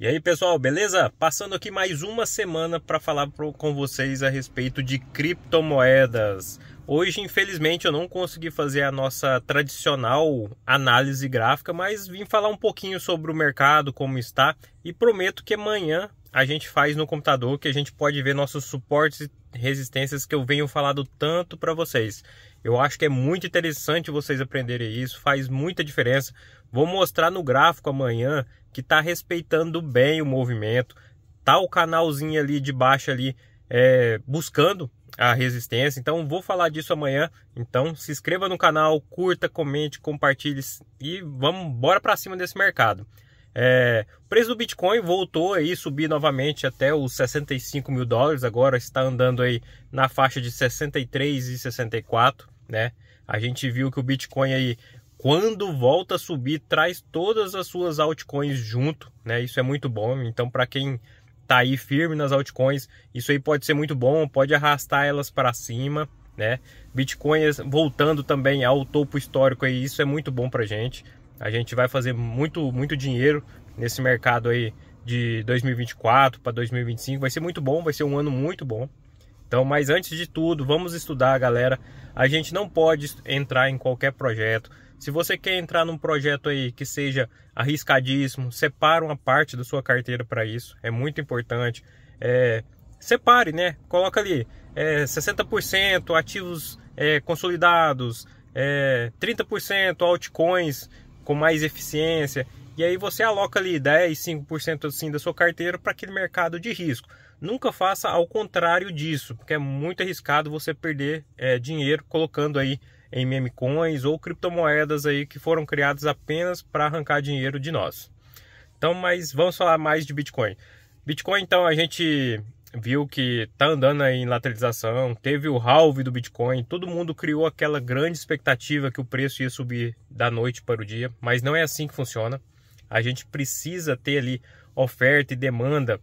E aí, pessoal, beleza? Passando aqui mais uma semana para falar pro, com vocês a respeito de criptomoedas. Hoje, infelizmente, eu não consegui fazer a nossa tradicional análise gráfica, mas vim falar um pouquinho sobre o mercado, como está, e prometo que amanhã a gente faz no computador, que a gente pode ver nossos suportes e resistências que eu venho falado tanto para vocês. Eu acho que é muito interessante vocês aprenderem isso, faz muita diferença. Vou mostrar no gráfico amanhã que está respeitando bem o movimento, tá o canalzinho ali de baixo ali é, buscando a resistência. Então vou falar disso amanhã. Então se inscreva no canal, curta, comente, compartilhe e vamos bora para cima desse mercado. É, o preço do Bitcoin voltou aí subir novamente até os 65 mil dólares, agora está andando aí na faixa de 63 e 64, né? A gente viu que o Bitcoin aí, quando volta a subir, traz todas as suas altcoins junto, né? Isso é muito bom. Então, para quem tá aí firme nas altcoins, isso aí pode ser muito bom, pode arrastar elas para cima, né? Bitcoin voltando também ao topo histórico aí, isso é muito bom para gente. A gente vai fazer muito, muito dinheiro nesse mercado aí de 2024 para 2025. Vai ser muito bom, vai ser um ano muito bom. Então, mas antes de tudo, vamos estudar, galera. A gente não pode entrar em qualquer projeto. Se você quer entrar num projeto aí que seja arriscadíssimo, separe uma parte da sua carteira para isso. É muito importante. É, separe, né? Coloca ali é, 60% ativos é, consolidados, é, 30% altcoins, com mais eficiência. E aí você aloca ali 10, 5% assim da sua carteira para aquele mercado de risco. Nunca faça ao contrário disso, porque é muito arriscado você perder é, dinheiro colocando aí em meme coins ou criptomoedas aí que foram criadas apenas para arrancar dinheiro de nós. Então, mas vamos falar mais de Bitcoin. Bitcoin, então, a gente viu que tá andando aí em lateralização, teve o halve do Bitcoin, todo mundo criou aquela grande expectativa que o preço ia subir da noite para o dia, mas não é assim que funciona. A gente precisa ter ali oferta e demanda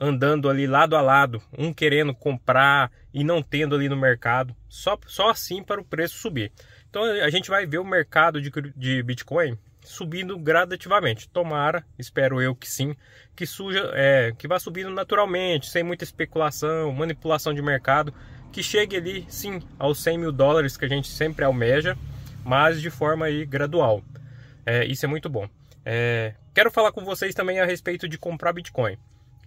andando ali lado a lado, um querendo comprar e não tendo ali no mercado, só, só assim para o preço subir. Então a gente vai ver o mercado de, de Bitcoin subindo gradativamente. Tomara, espero eu que sim, que suja, é, que vá subindo naturalmente, sem muita especulação, manipulação de mercado, que chegue ali sim aos 100 mil dólares que a gente sempre almeja, mas de forma aí gradual. É, isso é muito bom. É, quero falar com vocês também a respeito de comprar Bitcoin.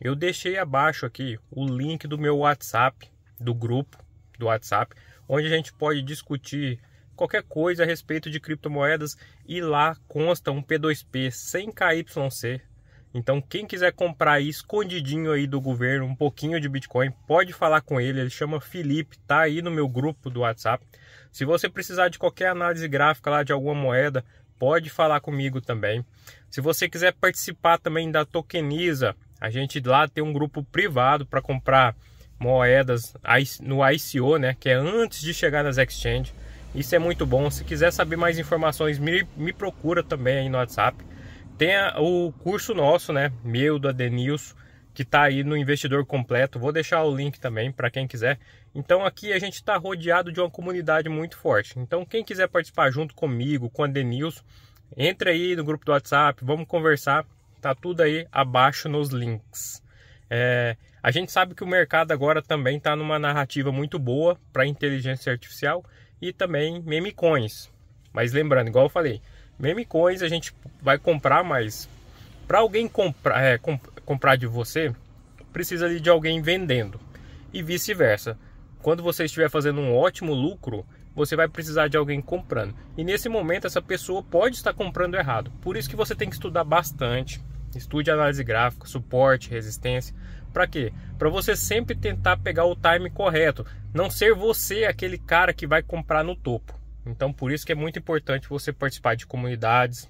Eu deixei abaixo aqui o link do meu WhatsApp, do grupo do WhatsApp, onde a gente pode discutir qualquer coisa a respeito de criptomoedas e lá consta um P2P sem KYC. Então, quem quiser comprar aí escondidinho aí do governo um pouquinho de Bitcoin, pode falar com ele. Ele chama Felipe, tá aí no meu grupo do WhatsApp. Se você precisar de qualquer análise gráfica lá de alguma moeda, pode falar comigo também. Se você quiser participar também da Tokeniza, a gente lá tem um grupo privado para comprar moedas no ICO, né, que é antes de chegar nas exchanges. Isso é muito bom. Se quiser saber mais informações, me, me procura também aí no WhatsApp. Tem a, o curso nosso, né? Meu, do Adenilson, que tá aí no Investidor Completo. Vou deixar o link também para quem quiser. Então aqui a gente está rodeado de uma comunidade muito forte. Então quem quiser participar junto comigo, com a Denilson, entre aí no grupo do WhatsApp, vamos conversar. Tá tudo aí abaixo nos links. É, a gente sabe que o mercado agora também está numa narrativa muito boa para inteligência artificial e também meme coins. Mas lembrando, igual eu falei, meme coins a gente vai comprar, mas para alguém comprar, é, comp comprar de você, precisa de alguém vendendo e vice-versa. Quando você estiver fazendo um ótimo lucro, você vai precisar de alguém comprando. E nesse momento essa pessoa pode estar comprando errado. Por isso que você tem que estudar bastante, Estude análise gráfica, suporte, resistência. Para quê? Para você sempre tentar pegar o time correto, não ser você aquele cara que vai comprar no topo. Então, por isso que é muito importante você participar de comunidades,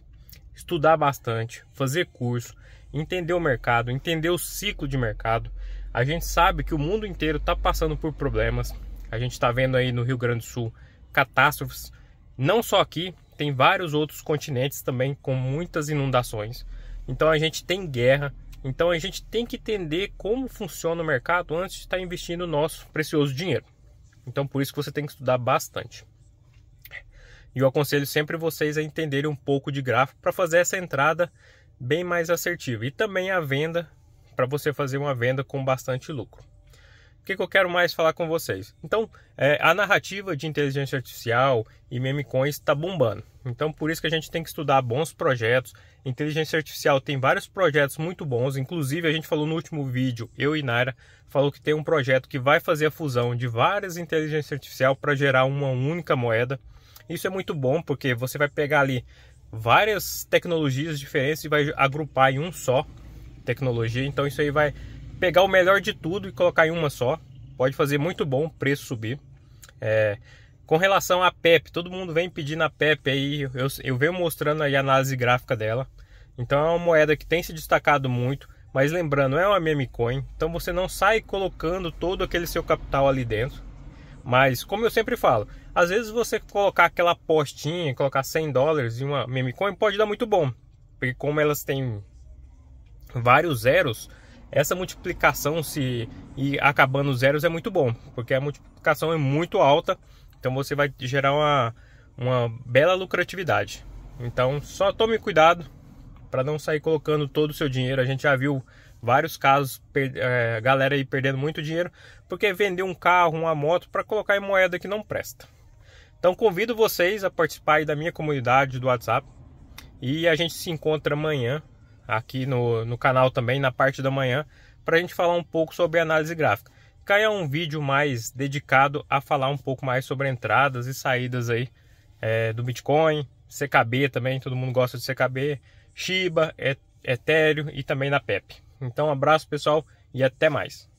estudar bastante, fazer curso, entender o mercado, entender o ciclo de mercado. A gente sabe que o mundo inteiro está passando por problemas. A gente está vendo aí no Rio Grande do Sul catástrofes. Não só aqui, tem vários outros continentes também com muitas inundações. Então a gente tem guerra. Então a gente tem que entender como funciona o mercado antes de estar investindo o nosso precioso dinheiro. Então por isso que você tem que estudar bastante. E eu aconselho sempre vocês a entenderem um pouco de gráfico para fazer essa entrada bem mais assertiva. E também a venda, para você fazer uma venda com bastante lucro o que, que, eu quero mais falar com vocês? Então, é, a narrativa de inteligência artificial e meme coins está bombando. Então, por isso que a gente tem que estudar bons projetos. Inteligência artificial tem vários projetos muito bons. Inclusive, a gente falou no último vídeo, eu e Naira, falou que tem um projeto que vai fazer a fusão de várias inteligências artificiais para gerar uma única moeda. Isso é muito bom porque você vai pegar ali várias tecnologias diferentes e vai agrupar em um só tecnologia. Então, isso aí vai pegar o melhor de tudo e colocar em uma só. Pode fazer muito bom preço subir. É, com relação à PEP, todo mundo vem pedindo a PEP aí, eu, eu venho mostrando aí a análise gráfica dela. Então é uma moeda que tem se destacado muito, mas lembrando, é uma meme coin, então você não sai colocando todo aquele seu capital ali dentro. Mas como eu sempre falo, às vezes você colocar aquela postinha, colocar 100 dólares em uma meme coin pode dar muito bom, porque como elas têm vários zeros, essa multiplicação se e acabando zeros é muito bom, porque a multiplicação é muito alta, então você vai gerar uma, uma bela lucratividade. Então só tome cuidado para não sair colocando todo o seu dinheiro. A gente já viu vários casos, é, galera aí perdendo muito dinheiro, porque vender um carro, uma moto para colocar em moeda que não presta. Então convido vocês a participar da minha comunidade do WhatsApp e a gente se encontra amanhã aqui no, no canal também, na parte da manhã, para a gente falar um pouco sobre análise gráfica. cai é um vídeo mais dedicado a falar um pouco mais sobre entradas e saídas aí é, do Bitcoin, CKB também, todo mundo gosta de CKB, Shiba, Ethereum e também na PEP. Então, um abraço pessoal e até mais.